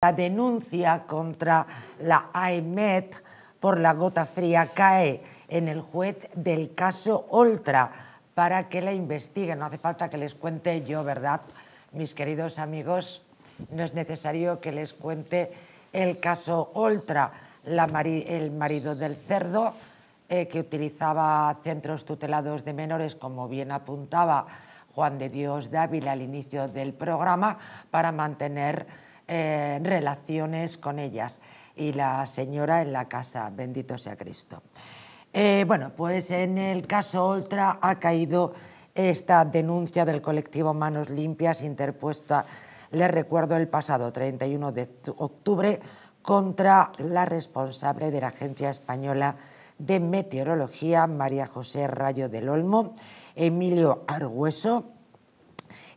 La denuncia contra la AEMET por la gota fría cae en el juez del caso Oltra para que la investigue. No hace falta que les cuente yo, ¿verdad? Mis queridos amigos, no es necesario que les cuente el caso Oltra, el marido del cerdo eh, que utilizaba centros tutelados de menores, como bien apuntaba Juan de Dios Dávila al inicio del programa, para mantener eh, relaciones con ellas y la señora en la casa, bendito sea Cristo. Eh, bueno, pues en el caso Oltra ha caído esta denuncia del colectivo Manos Limpias interpuesta, les recuerdo, el pasado 31 de octubre contra la responsable de la Agencia Española de Meteorología, María José Rayo del Olmo, Emilio Argüeso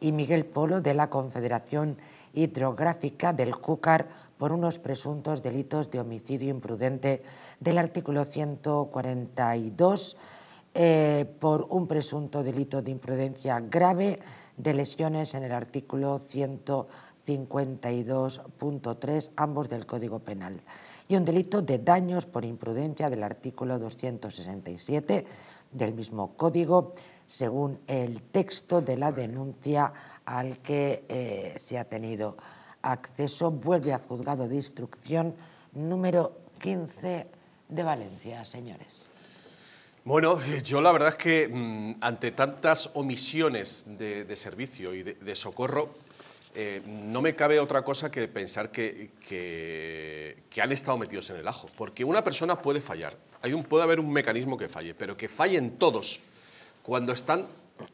y Miguel Polo de la Confederación hidrográfica del Júcar por unos presuntos delitos de homicidio imprudente del artículo 142 eh, por un presunto delito de imprudencia grave de lesiones en el artículo 152.3, ambos del Código Penal, y un delito de daños por imprudencia del artículo 267 del mismo Código, según el texto de la denuncia al que eh, se ha tenido acceso, vuelve a juzgado de instrucción número 15 de Valencia, señores. Bueno, yo la verdad es que mm, ante tantas omisiones de, servicio y de, socorro, eh, no me cabe otra cosa que pensar que, que, han estado metidos en el ajo. Porque una persona puede fallar, puede haber un mecanismo que falle, pero que fallen todos cuando están,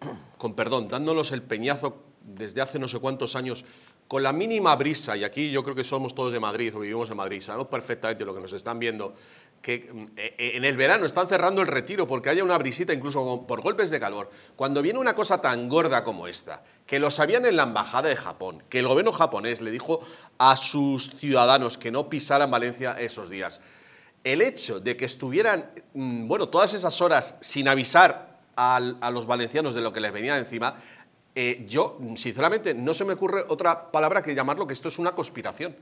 con perdón, dándonos el peñazo desde hace no sé cuántos años con la mínima brisa, y aquí yo creo que somos todos de Madrid o vivimos en Madrid, sabemos perfectamente lo que nos están viendo, que mm, e, e, en el verano están cerrando el retiro porque haya una brisita incluso por golpes de calor. Cuando viene una cosa tan gorda como esta, que lo sabían en la embajada de Japón, que el gobierno japonés le dijo a sus ciudadanos que no pisaran Valencia esos días, el hecho de que estuvieran, mm, bueno, todas esas horas sin avisar a los valencianos de lo que les venía encima, eh, yo, sinceramente, no se me ocurre otra palabra que llamarlo que esto es una conspiración.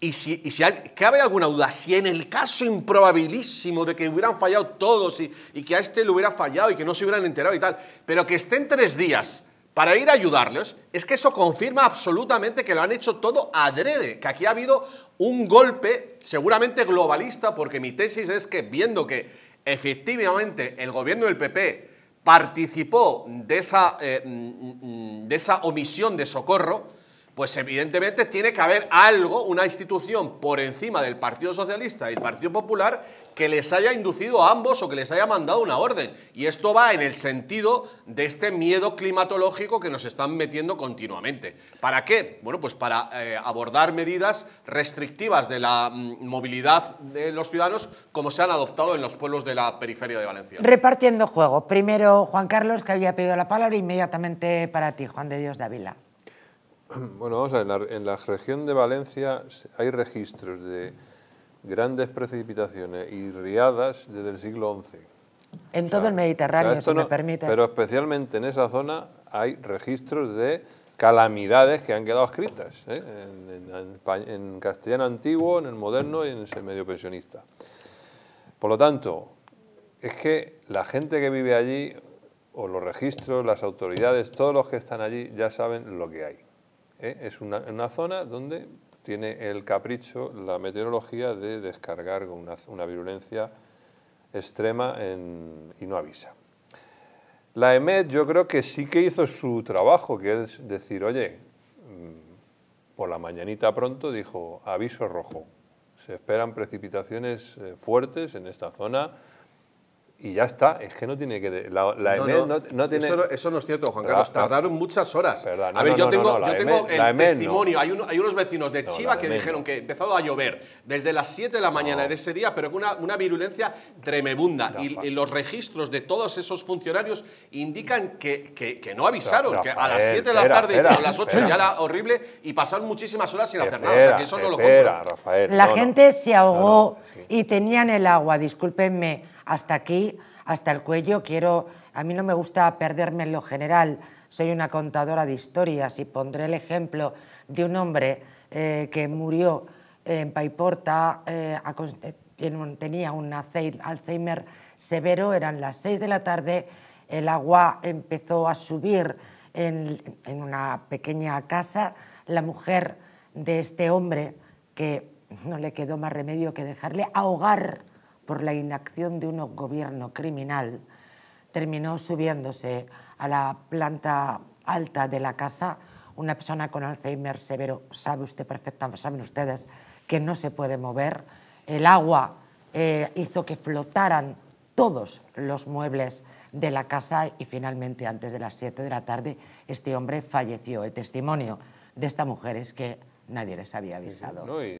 Y si, si hay, cabe alguna duda, si en el caso improbabilísimo de que hubieran fallado todos y, y que a este le hubiera fallado y que no se hubieran enterado y tal, pero que estén tres días para ir a ayudarles, es que eso confirma absolutamente que lo han hecho todo adrede, que aquí ha habido un golpe seguramente globalista, porque mi tesis es que viendo que efectivamente el gobierno del PP participó de esa, eh, mm, mm, de esa omisión de socorro, pues evidentemente tiene que haber algo, una institución por encima del Partido Socialista y el Partido Popular que les haya inducido a ambos o que les haya mandado una orden. Y esto va en el sentido de este miedo climatológico que nos están metiendo continuamente. ¿Para qué? Bueno, pues para eh, abordar medidas restrictivas de la mm, movilidad de los ciudadanos como se han adoptado en los pueblos de la periferia de Valencia. Repartiendo juego. Primero Juan Carlos, que había pedido la palabra, inmediatamente para ti, Juan de Dios Dávila. Bueno, vamos a en la, región de Valencia hay registros de grandes precipitaciones y riadas desde el siglo XI. En todo el Mediterráneo, si me permites. Pero especialmente en esa zona hay registros de calamidades que han quedado escritas, ¿eh? en, castellano antiguo, en el moderno y en el medio pensionista. Por lo tanto, es que la gente que vive allí, o los registros, las autoridades, todos los que están allí ya saben lo que hay. ¿eh? es una, zona donde tiene el capricho la meteorología de descargar con una, virulencia extrema y no avisa. La EMED yo creo que sí que hizo su trabajo, que es decir, oye, mm, por la mañanita pronto dijo aviso rojo, se esperan precipitaciones eh, fuertes en esta zona, y ya está. Es que no tiene que. La, Eso, no es cierto, Juan Carlos. tardaron muchas horas. a ver, yo tengo, el testimonio. Hay, unos vecinos de Chiva que dijeron que empezó a llover desde las 7 de la mañana de ese día, pero con una, virulencia tremebunda. Y, los registros de todos esos funcionarios indican que, no avisaron, que a las 7 de la tarde y a las 8 ya era horrible y pasaron muchísimas horas sin hacer nada. O sea, que eso no lo compro. la gente se ahogó y tenían el agua, discúlpenme hasta aquí, hasta el cuello. Quiero, a mí no me gusta perderme en lo general. Soy una contadora de historias y pondré el ejemplo de un hombre eh, que murió en Paiporta, eh, eh, tenía un Alzheimer severo, eran las 6 de la tarde, el agua empezó a subir en una pequeña casa, la mujer de este hombre, que no le quedó más remedio que dejarle ahogar por la inacción de un gobierno criminal, terminó subiéndose a la planta alta de la casa una persona con Alzheimer severo, sabe usted perfectamente, saben ustedes que no se puede mover. El agua eh, hizo que flotaran todos los muebles de la casa y finalmente antes de las 7 de la tarde este hombre falleció. El testimonio de esta mujer es que nadie les había avisado.